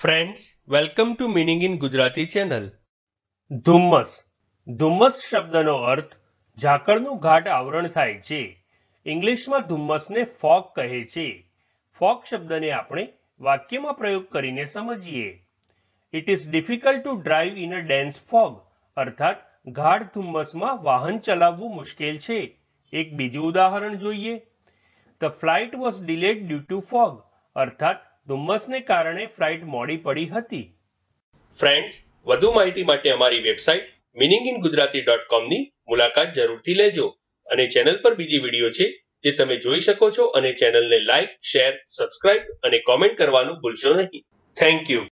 friends welcome to meaning in Gujarati channel ધુમ્મસ ધુમ્મસ શબ્દનો અર્થ ઝાકળનું ઘાટ આવરણ થાય છે ઇંગ્લિશમાં ધુમ્મસને ફોગ કહે છે ફોગ શબ્દને આપણે વાક્યમાં પ્રયોગ કરીને સમજીએ it is difficult to drive in a dense fog અર્થાત ગાઢ ધુમ્મસમાં વાહન ચલાવવું મુશ્કેલ છે એક બીજું ઉદાહરણ જોઈએ the flight was delayed due to fog અર્થાત ધુમ્મસને કારણે ફ્લાઇટ મોડી પડી હતી ફ્રેન્ડ્સ વધુ માહિતી માટે અમારી website meaning in Gujarati dot કોમની મુલાકાત જરૂરથી લેજો અને ચેનલ પર બીજી વિડીયો છે જે તમે જોઈ શકો છો અને ચેનલને લાઇક શેર સબસ્ક્રાઇબ અને કોમેન્ટ કરવાનું ભૂલશો નહીં થેન્ક યુ